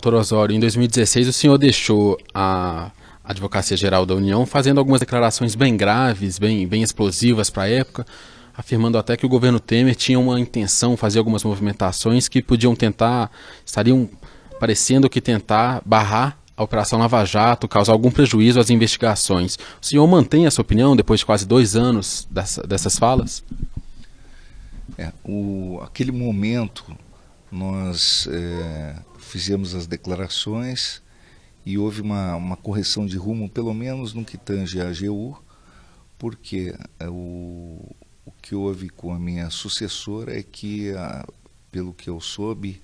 Doutor Osório, em 2016 o senhor deixou a Advocacia Geral da União fazendo algumas declarações bem graves, bem, bem explosivas para a época, afirmando até que o governo Temer tinha uma intenção fazer algumas movimentações que podiam tentar, estariam parecendo que tentar barrar a Operação Lava Jato, causar algum prejuízo às investigações. O senhor mantém essa opinião depois de quase dois anos dessa, dessas falas? É, o, aquele momento nós é, fizemos as declarações e houve uma, uma correção de rumo, pelo menos no que tange a AGU, porque é, o, o que houve com a minha sucessora é que, a, pelo que eu soube,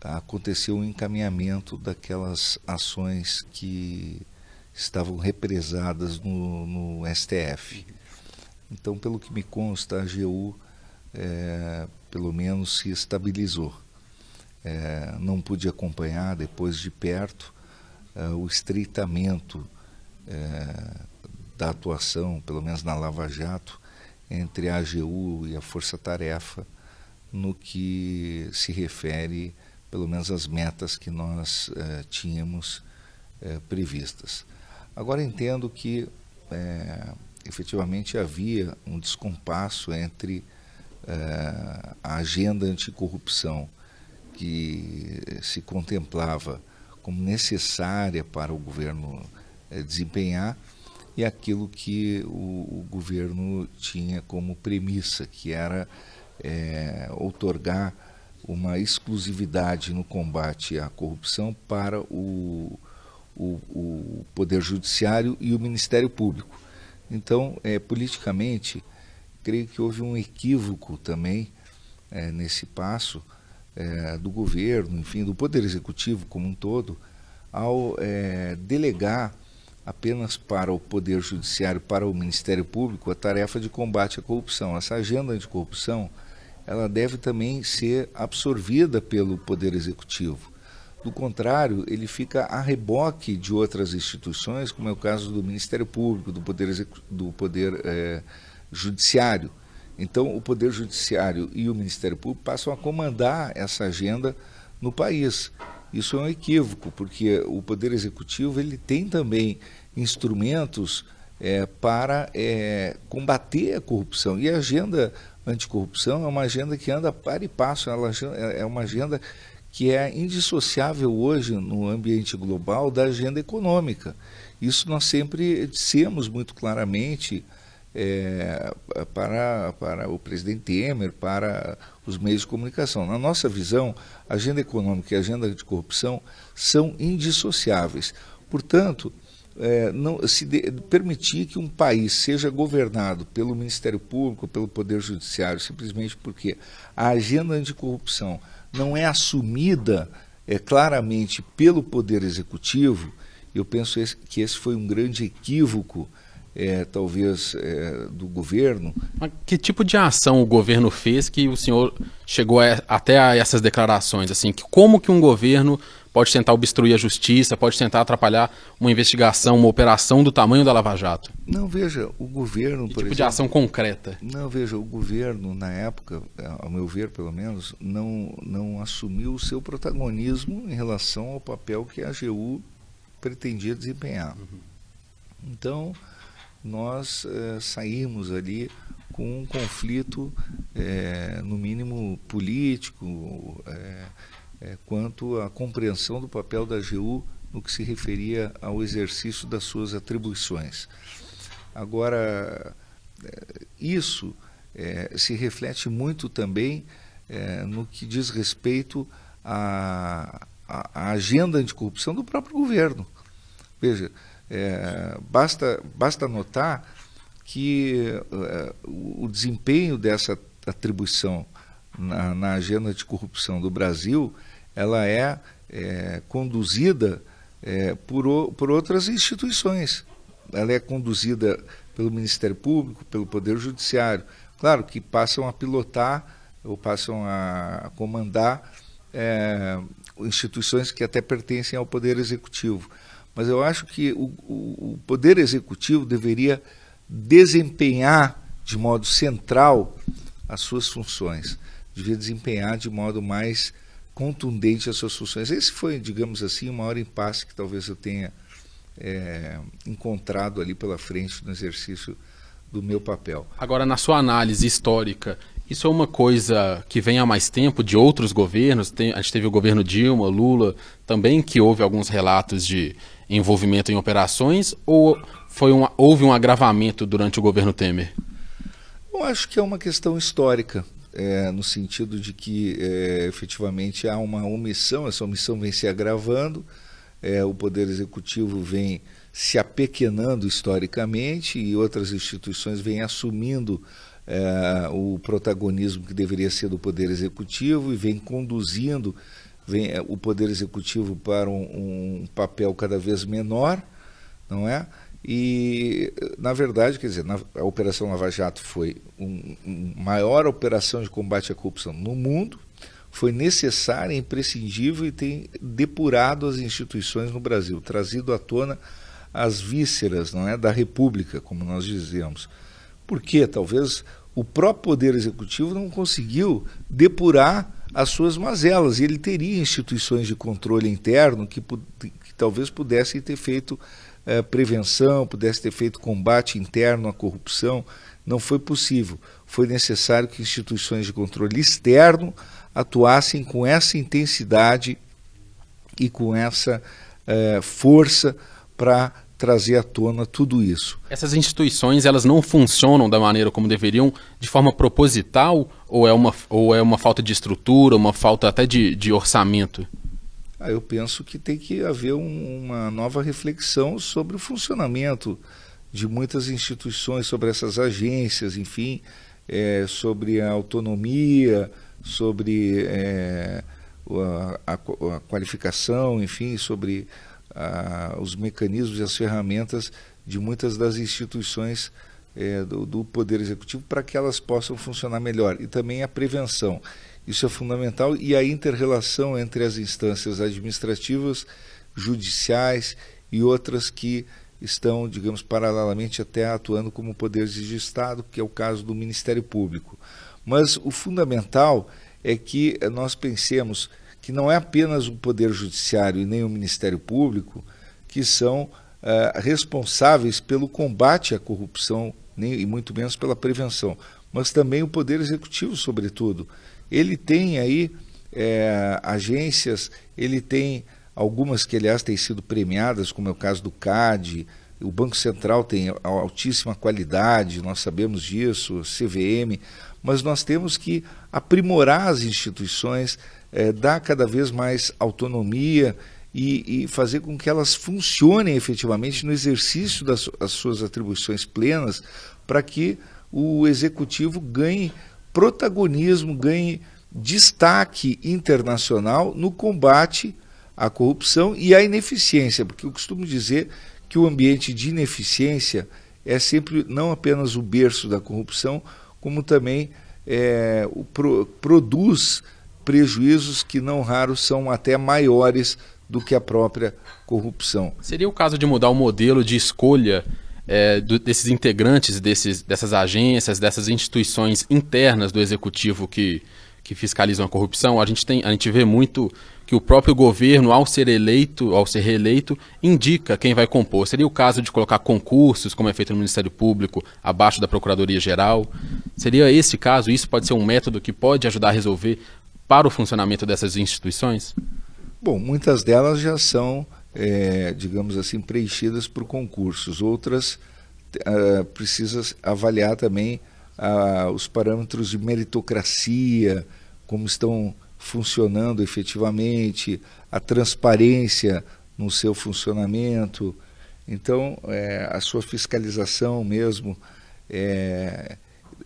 aconteceu o um encaminhamento daquelas ações que estavam represadas no, no, STF. Então, pelo que me consta, a AGU, é, pelo menos, se estabilizou. É, não pude acompanhar depois de perto é, o estreitamento é, da atuação, pelo menos na Lava Jato, entre a AGU e a Força Tarefa no que se refere, pelo menos, às metas que nós é, tínhamos é, previstas. Agora entendo que é, efetivamente havia um descompasso entre a agenda anticorrupção que eh, se contemplava como necessária para o governo eh, desempenhar e aquilo que o, o governo tinha como premissa, que era é, eh, outorgar uma exclusividade no combate à corrupção para o, o, o Poder Judiciário e o Ministério Público. Então, é, politicamente, creio que houve um equívoco também é, nesse passo, é, do governo, enfim, do poder executivo como um todo, ao é, delegar apenas para o Poder Judiciário, para o Ministério Público, a tarefa de combate à corrupção. Essa agenda corrupção, ela deve também ser absorvida pelo Poder Executivo. Do contrário, ele fica a reboque de outras instituições, como é o caso do Ministério Público, do Poder, do poder é, Judiciário. Então, o Poder Judiciário e o Ministério Público passam a comandar essa agenda no país. Isso é um equívoco, porque o Poder Executivo ele tem também instrumentos é, para é, combater a corrupção. E a agenda anticorrupção é uma agenda que anda para e passo, ela é, é uma agenda que é indissociável hoje no ambiente global da agenda econômica. Isso nós sempre dissemos muito claramente é, para, para o presidente Temer, para os meios de comunicação. Na nossa visão, agenda econômica e agenda de corrupção são indissociáveis. Portanto, é, não, se de, permitir que um país seja governado pelo Ministério Público, pelo Poder Judiciário, simplesmente porque a agenda anticorrupção não é assumida é, claramente pelo Poder Executivo, eu penso esse, que esse foi um grande equívoco é, talvez é, do governo. Mas que tipo de ação o governo fez que o senhor chegou a, até a essas declarações? Assim, que como que um governo pode tentar obstruir a justiça, pode tentar atrapalhar uma investigação, uma operação do tamanho da Lava Jato? Não veja, o governo, que por tipo exemplo, de ação concreta. Não veja, o governo na época, ao meu ver, pelo menos, não não assumiu o seu protagonismo em relação ao papel que a AGU pretendia desempenhar. Uhum. Então, nós eh, saímos ali com um conflito, eh, no mínimo político, eh, quanto à compreensão do papel da AGU no que se referia ao exercício das suas atribuições. Agora, isso se reflete muito também no que diz respeito à, à agenda anticorrupção do próprio governo. Veja, é, basta, basta notar que uh, o desempenho dessa atribuição na, na, agenda de corrupção do Brasil ela é, é conduzida é, por, por outras instituições. Ela é conduzida pelo Ministério Público, pelo Poder Judiciário. Claro que passam a pilotar ou passam a comandar é, instituições que até pertencem ao Poder Executivo mas eu acho que o, o Poder Executivo deveria desempenhar de modo central as suas funções, devia desempenhar de modo mais contundente as suas funções. Esse foi, digamos assim, o maior impasse que talvez eu tenha é, encontrado ali pela frente no exercício do meu papel. Agora, na sua análise histórica, isso é uma coisa que vem há mais tempo de outros governos. Tem, a gente teve o governo Dilma, Lula, também que houve alguns relatos de envolvimento em operações, ou foi houve um agravamento durante o governo Temer? Eu acho que é uma questão histórica. É, no sentido de que é, efetivamente há uma omissão, essa omissão vem se agravando, é, o Poder Executivo vem se apequenando historicamente e outras instituições vêm assumindo é, o protagonismo que deveria ser do Poder Executivo e vem conduzindo vem, é, o Poder Executivo para um, um papel cada vez menor, não é? E, na verdade, quer dizer, na, a Operação Lava Jato foi a um, um, maior operação de combate à corrupção no mundo, foi necessária, imprescindível e tem depurado as instituições no Brasil, trazido à tona as vísceras não é, da República, como nós dizemos porque talvez o próprio Poder Executivo não conseguiu depurar as suas mazelas. E ele teria instituições de controle interno que, que talvez pudessem ter feito eh, prevenção, pudessem ter feito combate interno à corrupção. Não foi possível. Foi necessário que instituições de controle externo atuassem com essa intensidade e com essa eh, força para trazer à tona tudo isso. Essas instituições, elas não funcionam da maneira como deveriam, de forma proposital, ou é uma, ou é uma falta de estrutura, uma falta até de, de orçamento? Ah, eu penso que tem que haver um, uma nova reflexão sobre o funcionamento de muitas instituições, sobre essas agências, enfim, é, sobre a autonomia, sobre é, a, a, a qualificação, enfim, sobre os mecanismos e as ferramentas de muitas das instituições é, do, do, Poder Executivo para que elas possam funcionar melhor. E também a prevenção. Isso é fundamental e a interrelação entre as instâncias administrativas, judiciais e outras que estão, digamos, paralelamente até atuando como poderes de Estado, que é o caso do Ministério Público. Mas o fundamental é que nós pensemos que não é apenas o Poder Judiciário e nem o Ministério Público que são uh, responsáveis pelo combate à corrupção, nem, e muito menos pela prevenção, mas também o Poder Executivo, sobretudo. Ele tem aí é, agências, ele tem algumas que, aliás, têm sido premiadas, como é o caso do CAD, o Banco Central tem altíssima qualidade, nós sabemos disso, CVM, mas nós temos que aprimorar as instituições, é, dar cada vez mais autonomia e, e, fazer com que elas funcionem efetivamente no exercício das, suas atribuições plenas, para que o executivo ganhe protagonismo, ganhe destaque internacional no combate à corrupção e à ineficiência, porque eu costumo dizer que o ambiente de ineficiência é sempre não apenas o berço da corrupção, como também é, o pro, produz prejuízos que não raros são até maiores do que a própria corrupção. Seria o caso de mudar o modelo de escolha é, do, desses integrantes desses, dessas agências, dessas instituições internas do executivo que, que fiscalizam a corrupção? A gente, tem, a gente vê muito que o próprio governo, ao ser eleito, ao ser reeleito, indica quem vai compor. Seria o caso de colocar concursos, como é feito no Ministério Público, abaixo da Procuradoria Geral? Seria esse caso? Isso pode ser um método que pode ajudar a resolver para o funcionamento dessas instituições? Bom, muitas delas já são, é, digamos assim, preenchidas por concursos. Outras uh, precisa avaliar também uh, os parâmetros de meritocracia, como estão funcionando efetivamente, a transparência no seu funcionamento. Então, é, a sua fiscalização mesmo, é,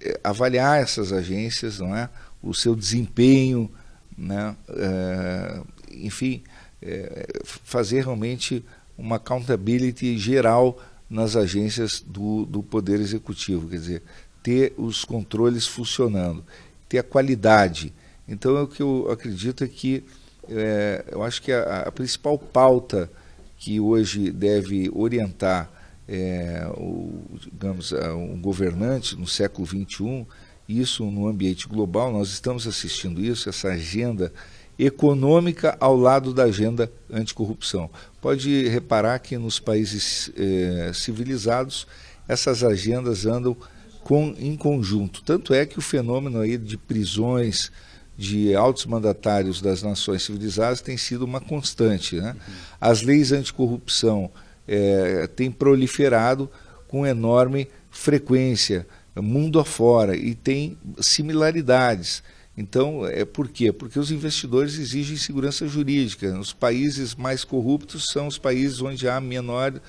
é avaliar essas agências, não é? o seu desempenho, né? É, enfim, é, fazer realmente uma accountability geral nas agências do, do Poder Executivo, quer dizer, ter os controles funcionando, ter a qualidade. Então, é o que eu acredito é que, é, eu acho que a, a, principal pauta que hoje deve orientar, é, o, digamos, um governante no século XXI isso no ambiente global, nós estamos assistindo isso, essa agenda econômica ao lado da agenda anticorrupção. Pode reparar que nos países eh, civilizados essas agendas andam com, em conjunto. Tanto é que o fenômeno aí de prisões de altos mandatários das nações civilizadas tem sido uma constante. Né? As leis anticorrupção eh, têm proliferado com enorme frequência. É mundo afora e tem similaridades. Então, é por quê? Porque os investidores exigem segurança jurídica. Os países mais corruptos são os países onde há menor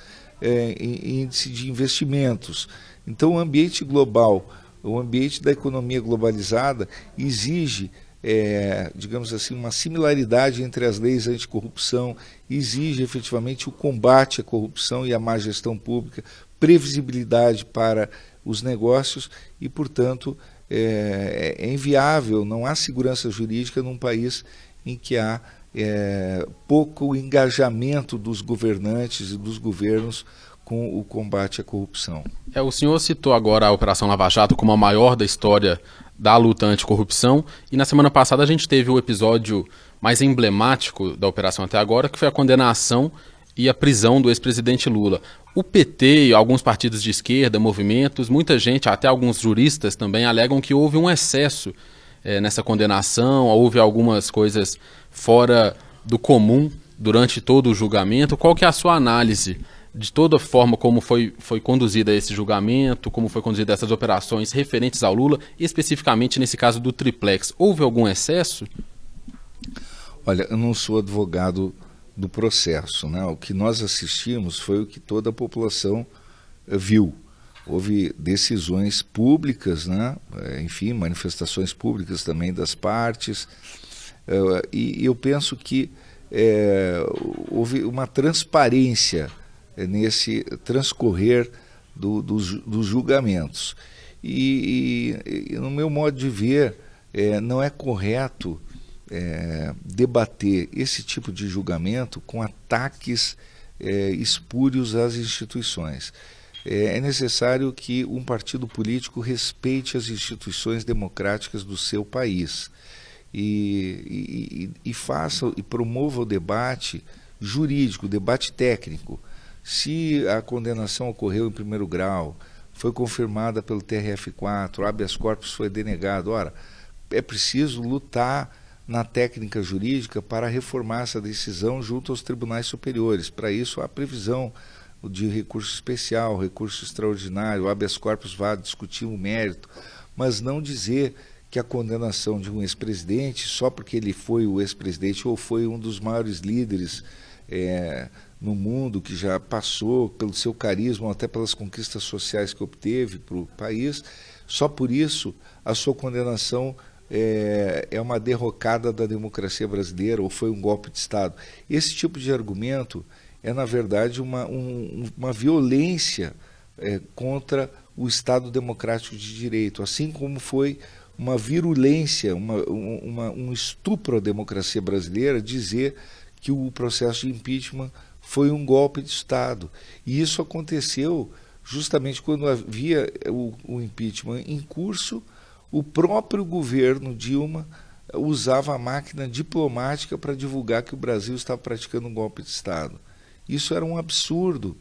é, índice de investimentos. Então, o ambiente global, o ambiente da economia globalizada exige, é, digamos assim, uma similaridade entre as leis anticorrupção, exige efetivamente o combate à corrupção e à má gestão pública, previsibilidade para os negócios e, portanto, é, é inviável, não há segurança jurídica num país em que há é, pouco engajamento dos governantes e dos governos com o combate à corrupção. É, o senhor citou agora a Operação Lava Jato como a maior da história da luta anticorrupção e na semana passada a gente teve o episódio mais emblemático da operação até agora, que foi a condenação e a prisão do ex-presidente Lula. O PT, e alguns partidos de esquerda, movimentos, muita gente, até alguns juristas também, alegam que houve um excesso é, nessa condenação, houve algumas coisas fora do comum durante todo o julgamento. Qual que é a sua análise de toda forma como foi, foi conduzida esse julgamento, como foi conduzida essas operações referentes ao Lula, especificamente nesse caso do triplex? Houve algum excesso? Olha, eu não sou advogado do processo. Né? O que nós assistimos foi o que toda a população eh, viu. Houve decisões públicas, né? Eh, enfim, manifestações públicas também das partes, eh, e eu penso que é, houve uma transparência nesse transcorrer do, dos, dos, julgamentos. E, e, no meu modo de ver, é, não é correto é, debater esse tipo de julgamento com ataques é, espúrios às instituições. É, é necessário que um partido político respeite as instituições democráticas do seu país e, e, e faça e promova o debate jurídico, o debate técnico. Se a condenação ocorreu em primeiro grau, foi confirmada pelo TRF4, habeas corpus foi denegado, ora, é preciso lutar na técnica jurídica para reformar essa decisão junto aos tribunais superiores. Para isso, há previsão de recurso especial, recurso extraordinário, o habeas corpus vá discutir o mérito, mas não dizer que a condenação de um ex-presidente, só porque ele foi o ex-presidente ou foi um dos maiores líderes é, no mundo, que já passou pelo seu carisma, até pelas conquistas sociais que obteve para o país, só por isso a sua condenação é, é uma derrocada da democracia brasileira ou foi um golpe de Estado. Esse tipo de argumento é, na verdade, uma, um, uma violência é, contra o Estado democrático de direito, assim como foi uma virulência, uma, uma, um estupro à democracia brasileira dizer que o processo de impeachment foi um golpe de Estado. E isso aconteceu justamente quando havia o, o impeachment em curso o próprio governo Dilma eh, usava a máquina diplomática para divulgar que o Brasil estava praticando um golpe de Estado. Isso era um absurdo.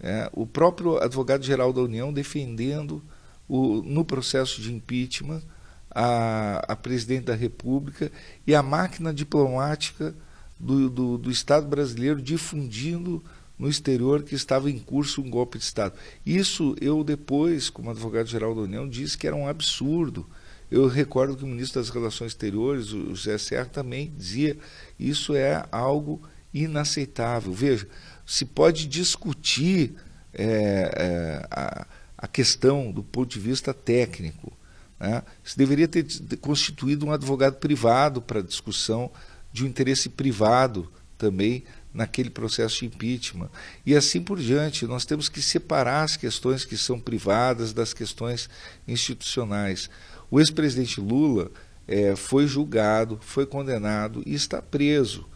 É, o próprio advogado-geral da União defendendo o, no processo de impeachment a, a, presidente da República e a máquina diplomática do, do, do Estado brasileiro difundindo no exterior que estava em curso um golpe de Estado. Isso eu depois, como advogado-geral da União, disse que era um absurdo. Eu recordo que o ministro das Relações Exteriores, o José Serra, também dizia isso é algo inaceitável. Veja, se pode discutir é, é, a, a, questão do ponto de vista técnico. Né? Se deveria ter constituído um advogado privado para discussão de um interesse privado também naquele processo de impeachment. E assim por diante, nós temos que separar as questões que são privadas das questões institucionais. O ex-presidente Lula é, foi julgado, foi condenado e está preso.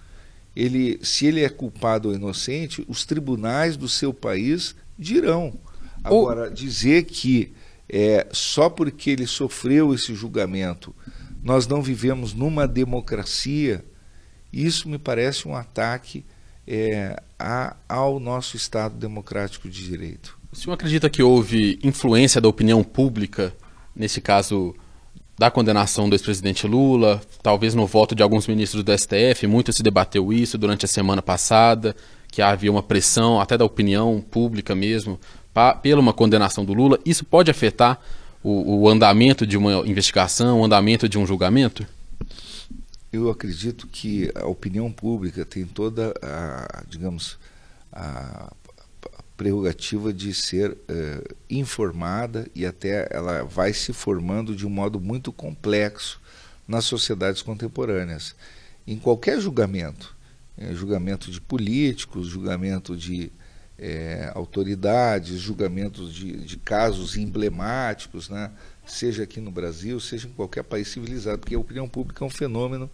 Ele, se ele é culpado ou inocente, os tribunais do seu país dirão. Agora, dizer que é, só porque ele sofreu esse julgamento nós não vivemos numa democracia, isso me parece um ataque é, a, ao nosso Estado democrático de direito. O senhor acredita que houve influência da opinião pública, nesse caso da condenação do ex-presidente Lula, talvez no voto de alguns ministros do STF, muito se debateu isso durante a semana passada, que havia uma pressão até da opinião pública mesmo pa, pela uma condenação do Lula. Isso pode afetar o, o andamento de uma investigação, o andamento de um julgamento? eu acredito que a opinião pública tem toda a, digamos, a prerrogativa de ser eh, informada e até ela vai se formando de um modo muito complexo nas sociedades contemporâneas. Em qualquer julgamento, eh, julgamento de políticos, julgamento de é, autoridades, julgamentos de, de casos emblemáticos, né? seja aqui no Brasil, seja em qualquer país civilizado, porque a opinião pública é um fenômeno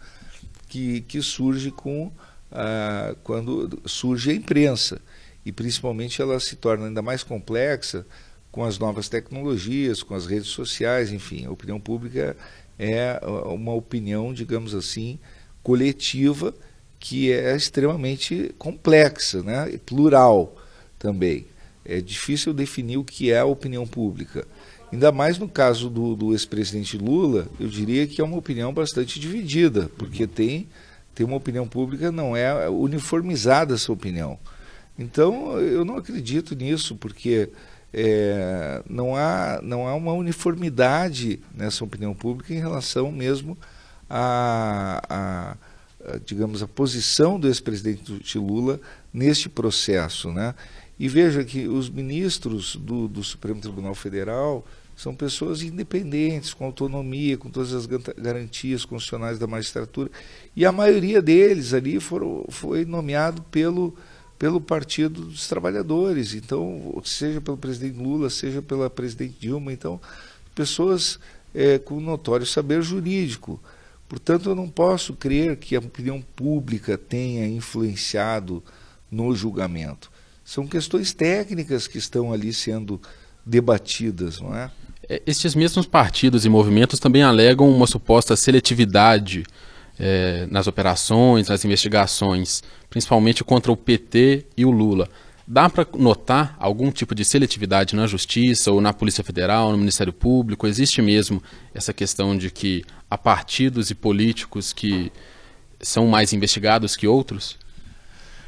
que, que surge com ah, quando surge a imprensa e principalmente ela se torna ainda mais complexa com as novas tecnologias, com as redes sociais, enfim, a opinião pública é uma opinião, digamos assim, coletiva que é extremamente complexa, né, e plural também. É difícil definir o que é a opinião pública. Ainda mais no caso do, do ex-presidente Lula, eu diria que é uma opinião bastante dividida, porque tem, tem uma opinião pública, não é uniformizada essa opinião. Então, eu não acredito nisso, porque é, não, há, não há uma uniformidade nessa opinião pública em relação mesmo à, digamos, a posição do ex-presidente Lula neste processo, né? E veja que os ministros do, do Supremo Tribunal Federal são pessoas independentes, com autonomia, com todas as garantias constitucionais da magistratura. E a maioria deles ali foram, foi nomeado pelo, pelo Partido dos Trabalhadores. Então, seja pelo presidente Lula, seja pela presidente Dilma. Então, pessoas é, com notório saber jurídico. Portanto, eu não posso crer que a opinião pública tenha influenciado no julgamento. São questões técnicas que estão ali sendo debatidas, não é? é? Estes mesmos partidos e movimentos também alegam uma suposta seletividade é, nas operações, nas investigações, principalmente contra o PT e o Lula. Dá para notar algum tipo de seletividade na Justiça ou na Polícia Federal, no Ministério Público? Existe mesmo essa questão de que há partidos e políticos que são mais investigados que outros?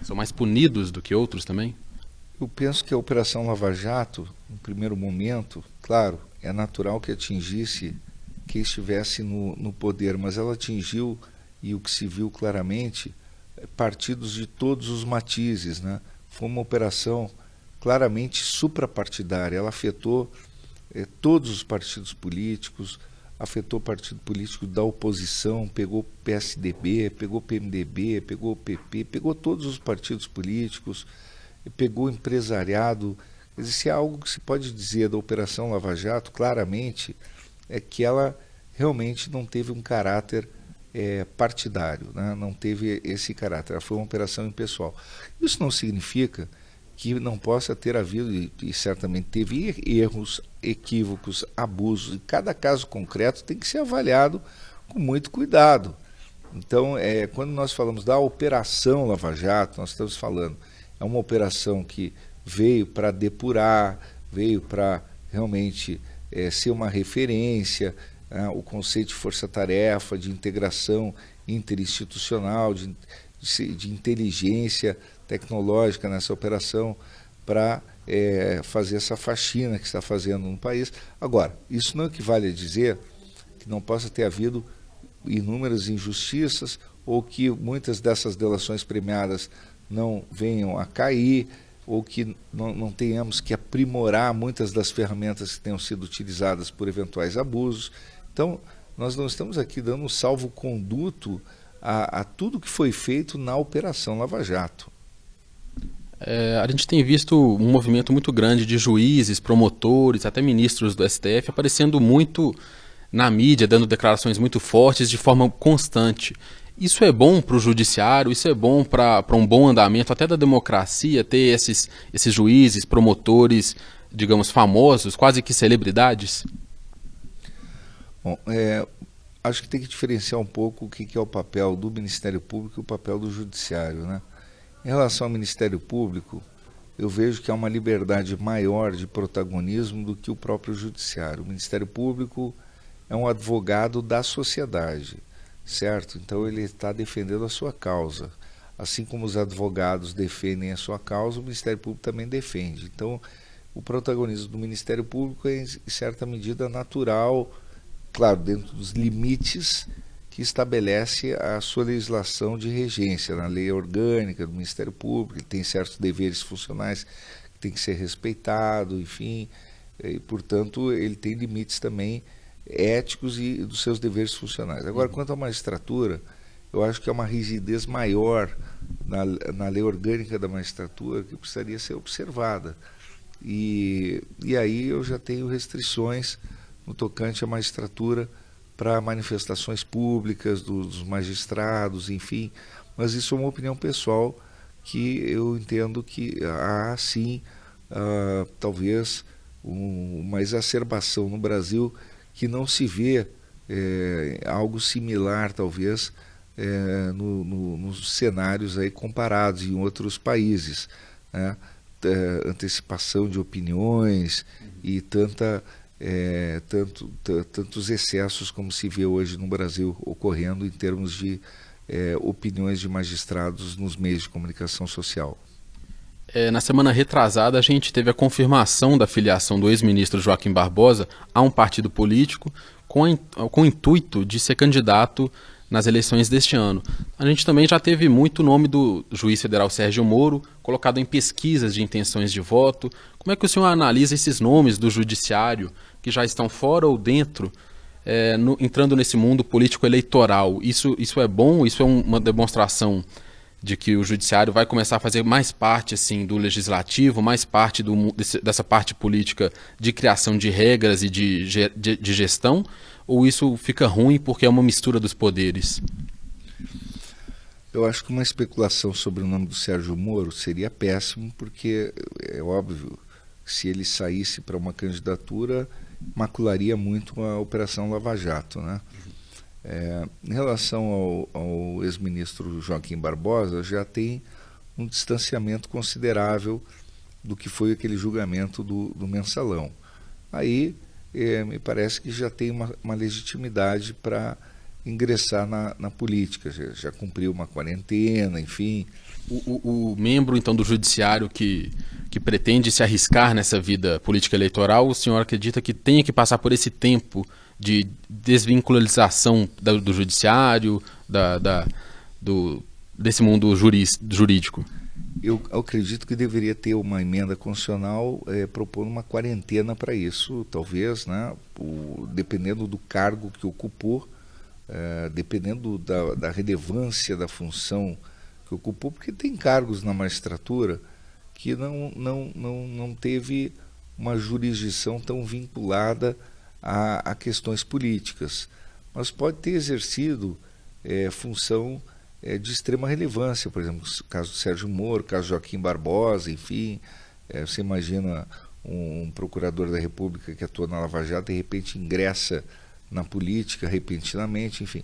São mais punidos do que outros também? Eu penso que a Operação Lava Jato, no primeiro momento, claro, é natural que atingisse quem estivesse no, no poder, mas ela atingiu, e o que se viu claramente, é, partidos de todos os matizes. Né? Foi uma operação claramente suprapartidária, ela afetou é, todos os partidos políticos, afetou o partido político da oposição, pegou PSDB, pegou PMDB, pegou PP, pegou todos os partidos políticos pegou empresariado. se é algo que se pode dizer da Operação Lava Jato, claramente, é que ela realmente não teve um caráter é, partidário, né? não teve esse caráter. Ela foi uma operação impessoal. Isso não significa que não possa ter havido, e, e certamente teve erros, equívocos, abusos. E cada caso concreto tem que ser avaliado com muito cuidado. Então, é, quando nós falamos da Operação Lava Jato, nós estamos falando é uma operação que veio para depurar, veio para realmente é, ser uma referência, é, o conceito de força-tarefa, de integração interinstitucional, de, de, de, inteligência tecnológica nessa operação para é, eh, fazer essa faxina que está fazendo no país. Agora, isso não equivale a dizer que não possa ter havido inúmeras injustiças ou que muitas dessas delações premiadas não venham a cair ou que não, não tenhamos que aprimorar muitas das ferramentas que tenham sido utilizadas por eventuais abusos. Então, nós não estamos aqui dando um salvo-conduto a, a tudo que foi feito na Operação Lava Jato. É, a gente tem visto um movimento muito grande de juízes, promotores, até ministros do STF aparecendo muito na mídia, dando declarações muito fortes de forma constante. Isso é bom para o judiciário, isso é bom para um bom andamento até da democracia, ter esses, esses juízes, promotores, digamos, famosos, quase que celebridades? Bom, é, acho que tem que diferenciar um pouco o que, que é o papel do Ministério Público e o papel do Judiciário. Né? Em relação ao Ministério Público, eu vejo que há uma liberdade maior de protagonismo do que o próprio Judiciário. O Ministério Público é um advogado da sociedade certo? Então ele está defendendo a sua causa. Assim como os advogados defendem a sua causa, o Ministério Público também defende. Então, o protagonismo do Ministério Público é, em certa medida, natural, claro, dentro dos limites que estabelece a sua legislação de regência, na lei orgânica do Ministério Público, ele tem certos deveres funcionais que tem que ser respeitado, enfim, e, portanto, ele tem limites também éticos e dos seus deveres funcionais. Agora, uhum. quanto à magistratura, eu acho que é uma rigidez maior na, na lei orgânica da magistratura que precisaria ser observada. E, e aí eu já tenho restrições no tocante à magistratura para manifestações públicas do, dos magistrados, enfim. Mas isso é uma opinião pessoal que eu entendo que há sim, uh, talvez, um, uma exacerbação no Brasil que não se vê é, algo similar, talvez, é, no, no, nos cenários aí comparados em outros países. Né? É, antecipação de opiniões e tanta, é, tanto, tantos excessos como se vê hoje no Brasil ocorrendo em termos de é, opiniões de magistrados nos meios de comunicação social. É, na semana retrasada, a gente teve a confirmação da filiação do ex-ministro Joaquim Barbosa a um partido político com, com o intuito de ser candidato nas eleições deste ano. A gente também já teve muito o nome do juiz federal Sérgio Moro colocado em pesquisas de intenções de voto. Como é que o senhor analisa esses nomes do judiciário que já estão fora ou dentro, é, no, entrando nesse mundo político eleitoral? Isso, isso é bom? Isso é um, uma demonstração de que o judiciário vai começar a fazer mais parte assim do legislativo, mais parte do, dessa parte política de criação de regras e de, de, de gestão, ou isso fica ruim porque é uma mistura dos poderes? Eu acho que uma especulação sobre o nome do Sérgio Moro seria péssimo, porque é, é óbvio, se ele saísse para uma candidatura, macularia muito a Operação Lava Jato, né? É, em relação ao, ao ex-ministro Joaquim Barbosa, já tem um distanciamento considerável do que foi aquele julgamento do, do mensalão. Aí é, me parece que já tem uma, uma legitimidade para ingressar na, na política, já, já, cumpriu uma quarentena, enfim. O, o, o, membro, então, do judiciário que, que pretende se arriscar nessa vida política eleitoral, o senhor acredita que tenha que passar por esse tempo de desvincularização da, do judiciário, da, da, do, desse mundo juris, jurídico? Eu, acredito que deveria ter uma emenda constitucional é, propondo uma quarentena para isso, talvez, né? O, dependendo do cargo que ocupou, é, dependendo da, da, relevância da função que ocupou, porque tem cargos na magistratura que não, não, não, não teve uma jurisdição tão vinculada a, a questões políticas, mas pode ter exercido é, função é, de extrema relevância, por exemplo, o caso do Sérgio Moro, o caso de Joaquim Barbosa, enfim, é, você imagina um, um, procurador da República que atua na Lava Jato de repente ingressa na política repentinamente, enfim,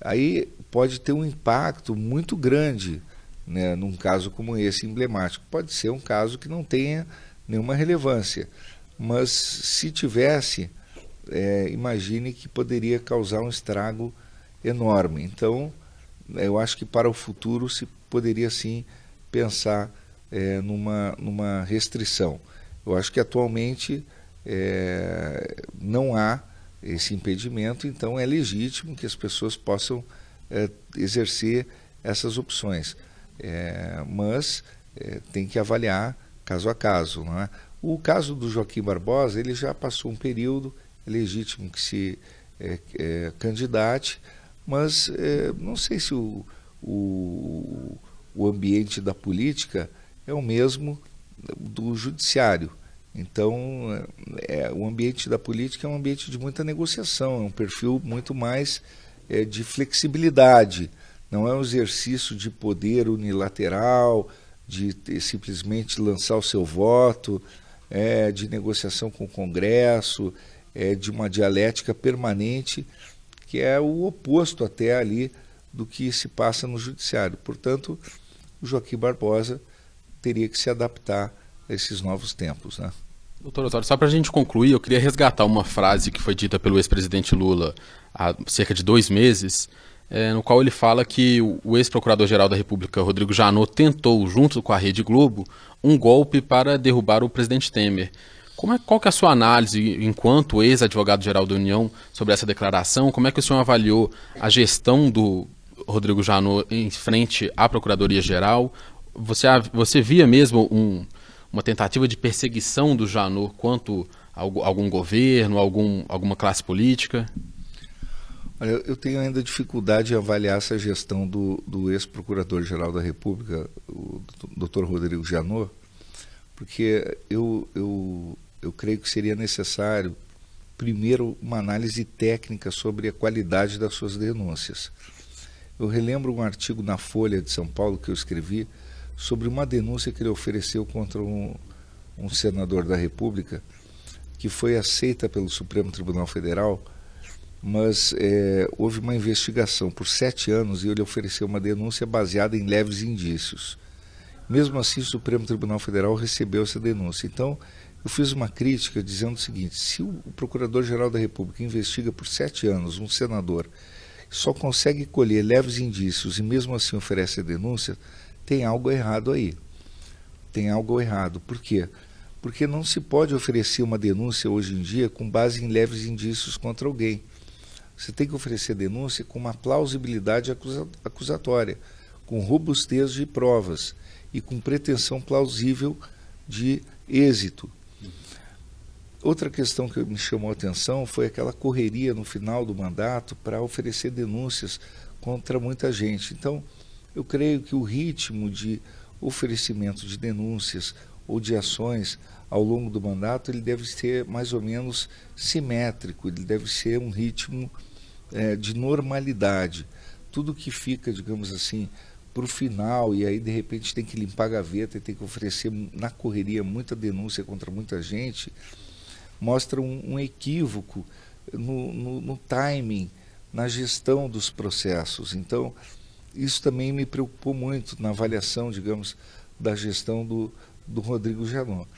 aí pode ter um impacto muito grande né, num caso como esse emblemático. Pode ser um caso que não tenha nenhuma relevância, mas se tivesse é, imagine que poderia causar um estrago enorme. Então, é, eu acho que para o futuro se poderia sim pensar é, numa, numa restrição. Eu acho que atualmente é, não há esse impedimento, então é legítimo que as pessoas possam é, exercer essas opções, é, mas é, tem que avaliar caso a caso. O caso do Joaquim Barbosa, ele já passou um período, legítimo que se é, é, candidate, mas é, não sei se o, o, o, ambiente da política é o mesmo do judiciário. Então, é, é, o ambiente da política é um ambiente de muita negociação, é um perfil muito mais é, de flexibilidade. Não é um exercício de poder unilateral, de ter, simplesmente lançar o seu voto, de negociação com o Congresso, é, de uma dialética permanente que é o oposto até ali do que se passa no judiciário. Portanto, o Joaquim Barbosa teria que se adaptar a esses novos tempos, né? Doutor Osório, só para a gente concluir, eu queria resgatar uma frase que foi dita pelo ex-presidente Lula há cerca de dois meses, é, no qual ele fala que o ex-procurador-geral da República, Rodrigo Janot, tentou, junto com a Rede Globo, um golpe para derrubar o presidente Temer. Como é, qual que é a sua análise, enquanto ex-advogado-geral da União, sobre essa declaração? Como é que o senhor avaliou a gestão do Rodrigo Janot em frente à Procuradoria-Geral? Você, você via mesmo um, uma tentativa de perseguição do Janot quanto a algum governo, algum, alguma classe política? Olha, eu tenho ainda dificuldade em avaliar essa gestão do, do ex-procurador-geral da República, o Dr. Rodrigo Janot, porque eu, eu eu creio que seria necessário, primeiro, uma análise técnica sobre a qualidade das suas denúncias. Eu relembro um artigo na Folha de São Paulo que eu escrevi sobre uma denúncia que ele ofereceu contra um, um senador da República, que foi aceita pelo Supremo Tribunal Federal, mas é, houve uma investigação por sete anos e ele ofereceu uma denúncia baseada em leves indícios. Mesmo assim, o Supremo Tribunal Federal recebeu essa denúncia. Então, eu fiz uma crítica dizendo o seguinte: se o Procurador-Geral da República investiga por sete anos um senador, só consegue colher leves indícios e mesmo assim oferece a denúncia, tem algo errado aí. Tem algo errado. Por quê? Porque não se pode oferecer uma denúncia hoje em dia com base em leves indícios contra alguém. Você tem que oferecer denúncia com uma plausibilidade acusatória, com robustez de provas e com pretensão plausível de êxito Outra questão que me chamou a atenção foi aquela correria no final do mandato para oferecer denúncias contra muita gente. Então, eu creio que o ritmo de oferecimento de denúncias ou de ações ao longo do mandato ele deve ser mais ou menos simétrico, ele deve ser um ritmo é, de normalidade. Tudo que fica, digamos assim, para o final e aí de repente tem que limpar a gaveta e tem que oferecer na correria muita denúncia contra muita gente, mostra um, um equívoco no, no, no, timing, na gestão dos processos. Então, isso também me preocupou muito na avaliação, digamos, da gestão do, do Rodrigo Janot.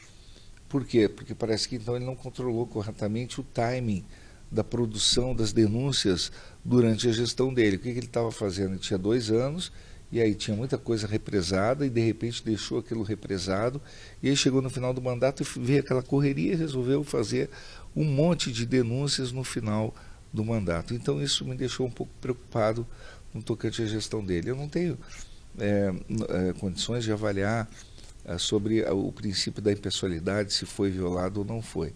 Por quê? Porque parece que então ele não controlou corretamente o timing da produção das denúncias durante a gestão dele. O que, que ele estava fazendo? Ele tinha dois anos, e aí tinha muita coisa represada e de repente deixou aquilo represado e aí chegou no final do mandato e veio aquela correria e resolveu fazer um monte de denúncias no final do mandato. Então isso me deixou um pouco preocupado no tocante à gestão dele. Eu não tenho é, é, condições de avaliar é, sobre o princípio da impessoalidade, se foi violado ou não foi.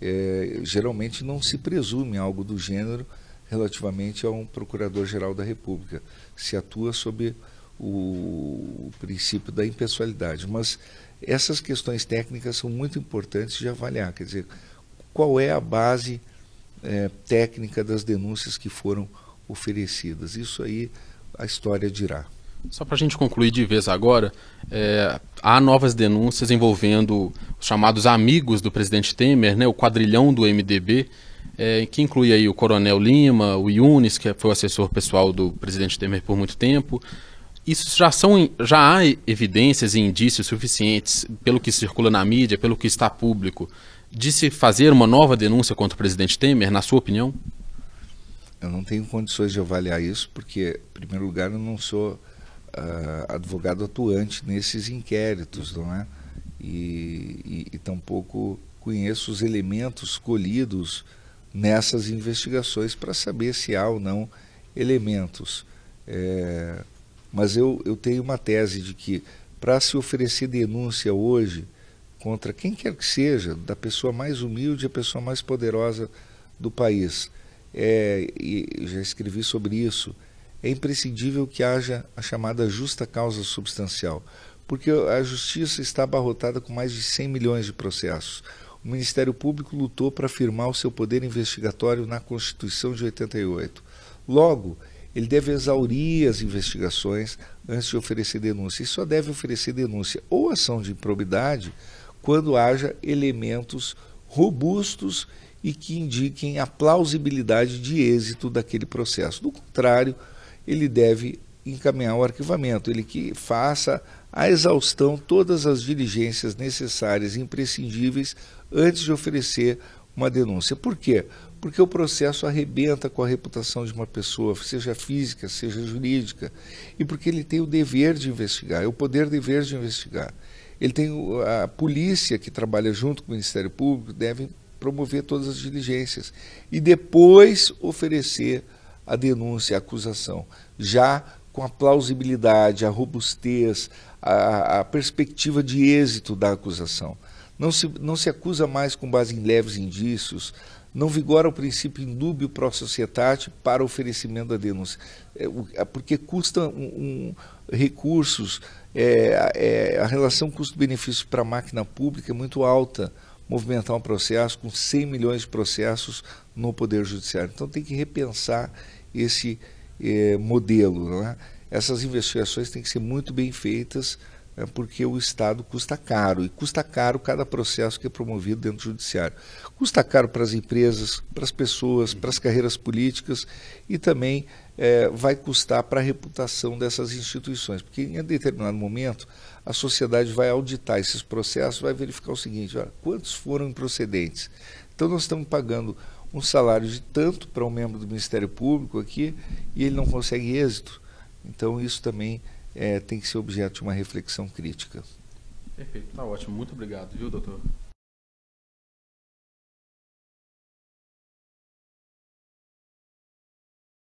É, geralmente não se presume algo do gênero relativamente a um Procurador-Geral da República. Se atua sob o princípio da impessoalidade. Mas essas questões técnicas são muito importantes de avaliar. Quer dizer, qual é a base é, técnica das denúncias que foram oferecidas? Isso aí a história dirá. Só para a gente concluir de vez agora, é, há novas denúncias envolvendo os chamados amigos do presidente Temer, né, o quadrilhão do MDB, é, que inclui aí o Coronel Lima, o Yunis, que foi o assessor pessoal do presidente Temer por muito tempo, isso já são já há evidências e indícios suficientes pelo que circula na mídia, pelo que está público, de se fazer uma nova denúncia contra o presidente Temer, na sua opinião? Eu não tenho condições de avaliar isso porque, em primeiro lugar, eu não sou uh, advogado atuante nesses inquéritos, não é? E, e, e tampouco conheço os elementos colhidos nessas investigações para saber se há ou não elementos. É, mas eu, eu tenho uma tese de que para se oferecer denúncia hoje contra quem quer que seja, da pessoa mais humilde à pessoa mais poderosa do país, é, e já escrevi sobre isso, é imprescindível que haja a chamada justa causa substancial, porque a justiça está abarrotada com mais de 100 milhões de processos. O Ministério Público lutou para afirmar o seu poder investigatório na Constituição de 88. Logo, ele deve exaurir as investigações antes de oferecer denúncia. E só deve oferecer denúncia ou ação de improbidade quando haja elementos robustos e que indiquem a plausibilidade de êxito daquele processo. Do contrário, ele deve encaminhar o arquivamento, ele que faça a exaustão todas as diligências necessárias e imprescindíveis antes de oferecer uma denúncia. Por quê? porque o processo arrebenta com a reputação de uma pessoa, seja física, seja jurídica, e porque ele tem o dever de investigar, é o poder dever de investigar. Ele tem a polícia que trabalha junto com o Ministério Público deve promover todas as diligências e depois oferecer a denúncia, a acusação, já com a plausibilidade, a robustez, a, a perspectiva de êxito da acusação. Não se, não se acusa mais com base em leves indícios, não vigora o princípio indúbio pro societate para oferecimento da denúncia, é, é porque custa um, um recursos, é, é a relação custo-benefício para a máquina pública é muito alta movimentar um processo com 100 milhões de processos no Poder Judiciário. Então tem que repensar esse é, modelo. Né? Essas investigações têm que ser muito bem feitas, porque o Estado custa caro, e custa caro cada processo que é promovido dentro do Judiciário. Custa caro para as empresas, para as pessoas, para as carreiras políticas e também é, vai custar para a reputação dessas instituições, porque em determinado momento a sociedade vai auditar esses processos, vai verificar o seguinte: olha, quantos foram improcedentes? Então nós estamos pagando um salário de tanto para um membro do Ministério Público aqui e ele não consegue êxito. Então isso também é, tem que ser objeto de uma reflexão crítica. Perfeito, tá ótimo. Muito obrigado, viu, doutor?